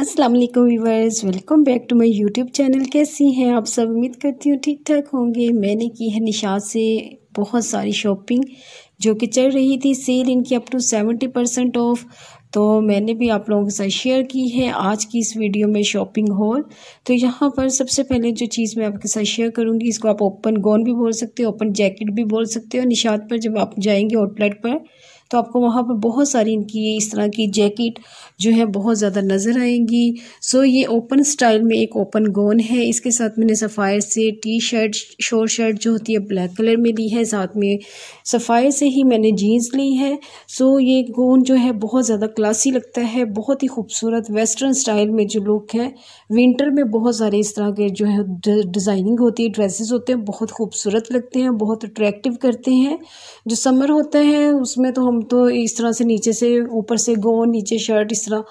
अस्सलाम वालेकुम viewers welcome back to my YouTube channel कैसी हैं आप सब उम्मीद करती हूँ ठीक ठाक होंगे मैंने की है निशात से बहुत सारी शॉपिंग जो कि चल रही थी सेल इनकी up to seventy percent off तो मैंने भी आप लोगों के साथ शेयर की है आज की इस वीडियो में शॉपिंग हॉल तो यहाँ पर सबसे पहले जो चीज़ मैं आपके साथ शेयर करूँगी इसको आप ओपन गॉन भी बोल सकते हो ओपन जैकेट भी बोल सकते हो निशात पर जब आप जाएंगे आउटलेट पर तो आपको वहाँ पर बहुत सारी इनकी इस तरह की जैकेट जो है बहुत ज़्यादा नज़र आएंगी सो ये ओपन स्टाइल में एक ओपन गोन है इसके साथ मैंने सफ़ायर से टी शर्ट शोर शर्ट जो होती है ब्लैक कलर में ली है साथ में सफ़ायर से ही मैंने जीन्स ली है सो ये गोन जो है बहुत ज़्यादा क्लासी लगता है बहुत ही खूबसूरत वेस्टर्न स्टाइल में जो लुक है विंटर में बहुत सारे इस तरह के जो है डिज़ाइनिंग होती है ड्रेसेस होते हैं बहुत खूबसूरत लगते हैं बहुत अट्रैक्टिव करते हैं जो समर होता है उसमें तो हम तो इस तरह से नीचे से ऊपर से गोन नीचे शर्ट इस तरह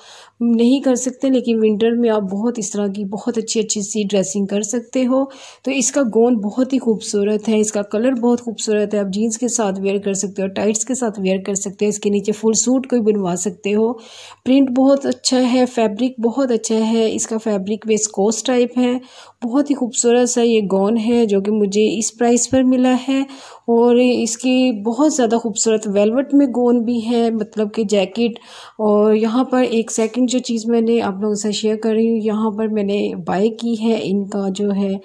नहीं कर सकते लेकिन विंटर में आप बहुत इस तरह की बहुत अच्छी अच्छी सी ड्रेसिंग कर सकते हो तो इसका गोन बहुत ही खूबसूरत है इसका कलर बहुत खूबसूरत है आप जीन्स के साथ वेयर कर सकते हो टाइट्स के साथ वेयर कर सकते हो इसके नीचे फुल सूट कोई बनवा सकते हो प्रिंट बहुत अच्छा है फैब्रिक बहुत अच्छा है इसका फैब्रिक वेस्कोस टाइप है बहुत ही खूबसूरत सा ये गोन है जो कि मुझे इस प्राइस पर मिला है और इसकी बहुत ज़्यादा खूबसूरत वेलवेट में कोन भी है मतलब कि जैकेट और यहाँ पर एक सेकंड जो चीज़ मैंने आप लोगों से शेयर कर रही हूँ यहाँ पर मैंने बाय की है इनका जो है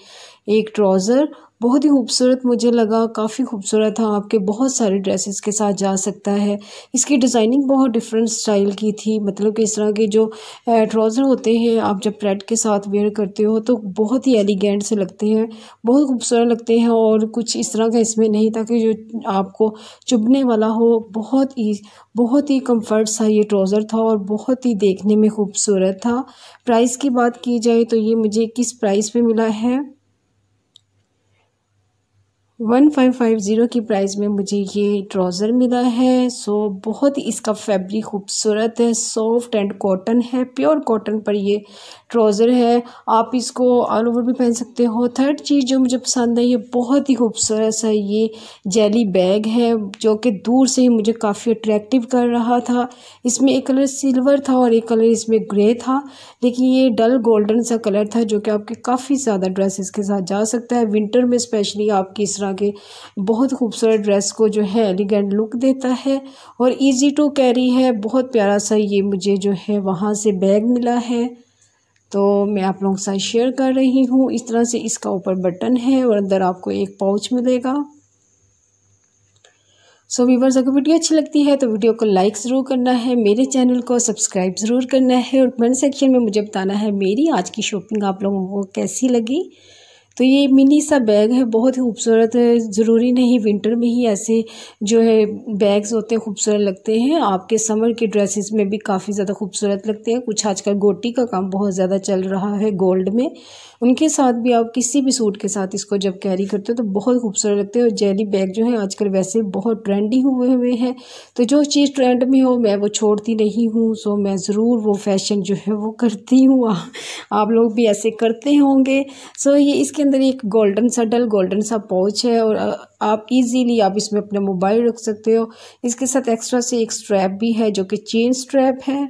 एक ट्राउज़र बहुत ही खूबसूरत मुझे लगा काफ़ी खूबसूरत था आपके बहुत सारे ड्रेसेस के साथ जा सकता है इसकी डिज़ाइनिंग बहुत डिफरेंट स्टाइल की थी मतलब कि इस तरह के जो ट्राउज़र होते हैं आप जब रेड के साथ वेयर करते हो तो बहुत ही एलिगेंट से लगते हैं बहुत खूबसूरत लगते हैं और कुछ इस तरह का इसमें नहीं था कि जो आपको चुभने वाला हो बहुत ही बहुत ही कम्फर्ट सा ये ट्राउज़र था और बहुत ही देखने में खूबसूरत था प्राइस की बात की जाए तो ये मुझे किस प्राइस पर मिला है वन फाइव फाइव ज़ीरो की प्राइस में मुझे ये ट्राउज़र मिला है सो बहुत ही इसका फैब्रिक खूबसूरत है सॉफ्ट एंड कॉटन है प्योर कॉटन पर ये ट्राउज़र है आप इसको ऑल ओवर भी पहन सकते हो थर्ड चीज़ जो मुझे पसंद है ये बहुत ही खूबसूरत सा ये जेली बैग है जो कि दूर से ही मुझे काफ़ी अट्रैक्टिव कर रहा था इसमें एक कलर सिल्वर था और एक कलर इसमें ग्रे था लेकिन ये डल गोल्डन सा कलर था जो कि आपके काफ़ी ज़्यादा ड्रेसेस के साथ जा सकता है विंटर में स्पेशली आपकी इस तरह के बहुत खूबसूरत ड्रेस को जो है एलिगेंट लुक देता है और इजी टू कैरी है बहुत प्यारा सा ये मुझे जो है वहाँ से बैग मिला है तो मैं आप लोगों के साथ शेयर कर रही हूँ इस तरह से इसका ऊपर बटन है और अंदर आपको एक पाउच मिलेगा सो so, वीवर्स अगर वीडियो अच्छी लगती है तो वीडियो को लाइक ज़रूर करना है मेरे चैनल को सब्सक्राइब ज़रूर करना है और कमेंट सेक्शन में मुझे बताना है मेरी आज की शॉपिंग आप लोगों को कैसी लगी तो ये मिनी सा बैग है बहुत ही खूबसूरत है ज़रूरी नहीं विंटर में ही ऐसे जो है बैग्स होते हैं खूबसूरत लगते हैं आपके समर के ड्रेसेस में भी काफ़ी ज़्यादा खूबसूरत लगते हैं कुछ आजकल गोटी का काम बहुत ज़्यादा चल रहा है गोल्ड में उनके साथ भी आप किसी भी सूट के साथ इसको जब कैरी करते हो तो बहुत खूबसूरत लगते हैं और जेली बैग जो है आजकल वैसे बहुत ट्रेंडी हुए हुए हैं तो जो चीज़ ट्रेंड में हो मैं वो छोड़ती नहीं हूँ सो मैं ज़रूर वो फैशन जो है वो करती हूँ आप लोग भी ऐसे करते होंगे सो ये इसके अंदर एक गोल्डन सा डल गोल्डन सा पाउच है और आप इजीली आप इसमें अपना मोबाइल रख सकते हो इसके साथ एक्स्ट्रा से एक स्ट्रैप भी है जो कि चेन स्ट्रैप है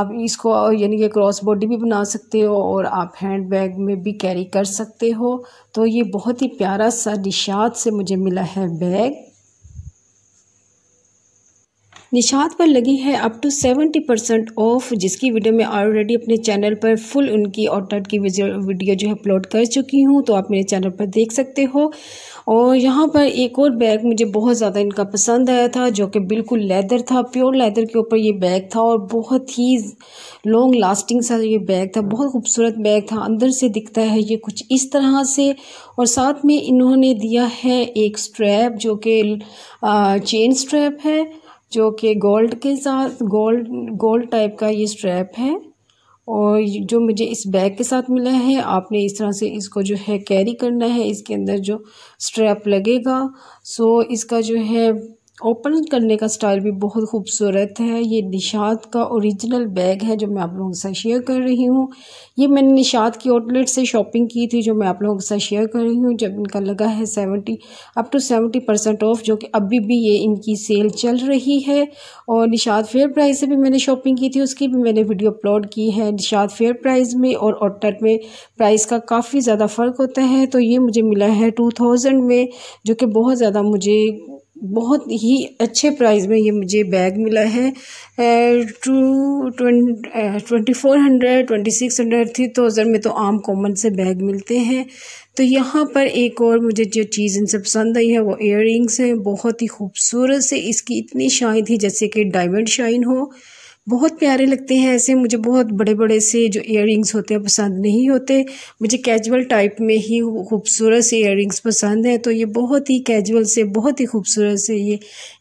आप इसको यानी कि क्रॉस बॉडी भी बना सकते हो और आप हैंड बैग में भी कैरी कर सकते हो तो ये बहुत ही प्यारा सा निशात से मुझे मिला है बैग निशात पर लगी है up to seventy percent off जिसकी वीडियो मैं ऑलरेडी अपने चैनल पर फुल उनकी ऑर्डर की वीडियो जो है अपलोड कर चुकी हूँ तो आप मेरे चैनल पर देख सकते हो और यहाँ पर एक और बैग मुझे बहुत ज़्यादा इनका पसंद आया था जो कि बिल्कुल लेदर था प्योर लेदर के ऊपर ये बैग था और बहुत ही लॉन्ग लास्टिंग सा ये बैग था बहुत खूबसूरत बैग था अंदर से दिखता है ये कुछ इस तरह से और साथ में इन्होंने दिया है एक स्ट्रैप जो कि चेन स्ट्रैप है जो कि गोल्ड के साथ गोल्ड गोल्ड टाइप का ये स्ट्रैप है और जो मुझे इस बैग के साथ मिला है आपने इस तरह से इसको जो है कैरी करना है इसके अंदर जो स्ट्रैप लगेगा सो इसका जो है ओपन करने का स्टाइल भी बहुत खूबसूरत है ये निशात का ओरिजिनल बैग है जो मैं आप लोगों के साथ शेयर कर रही हूँ ये मैंने निशात की आउटलेट से शॉपिंग की थी जो मैं आप लोगों के साथ शेयर कर रही हूँ जब इनका लगा है seventy up to seventy percent off जो कि अभी भी ये इनकी सेल चल रही है और निशात फेयर प्राइस से भी मैंने शॉपिंग की थी उसकी भी मैंने वीडियो अपलोड की है निशात फेयर प्राइस में और आउटलेट में प्राइस का काफ़ी ज़्यादा फ़र्क होता है तो ये मुझे मिला है टू थाउजेंड में जो कि बहुत ज़्यादा मुझे बहुत ही अच्छे प्राइस में ये मुझे बैग मिला है two twenty four hundred twenty six hundred three thousand में तो आम कॉमन से बैग मिलते हैं तो यहाँ पर एक और मुझे जो चीज़ इनसे पसंद आई है वो इयर हैं बहुत ही खूबसूरत से इसकी इतनी शाइन थी जैसे कि डायमंड शाइन हो बहुत प्यारे लगते हैं ऐसे मुझे बहुत बड़े बड़े से जो इयर होते हैं पसंद नहीं होते मुझे कैजुअल टाइप में ही खूबसूरत से इयर पसंद हैं तो ये बहुत ही कैजुअल से बहुत ही खूबसूरत से ये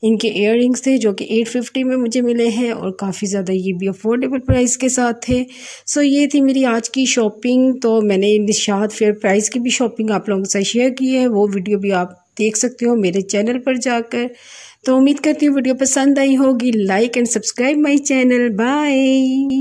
इनके इयर थे जो कि एट फिफ्टी में मुझे मिले हैं और काफ़ी ज़्यादा ये भी अफोर्डेबल प्राइस के साथ थे सो ये थी मेरी आज की शॉपिंग तो मैंने निशात फेयर प्राइस की भी शॉपिंग आप लोगों के साथ शेयर की है वो वीडियो भी आप देख सकते हो मेरे चैनल पर जाकर तो उम्मीद करती हूँ वीडियो पसंद आई होगी like and subscribe my channel bye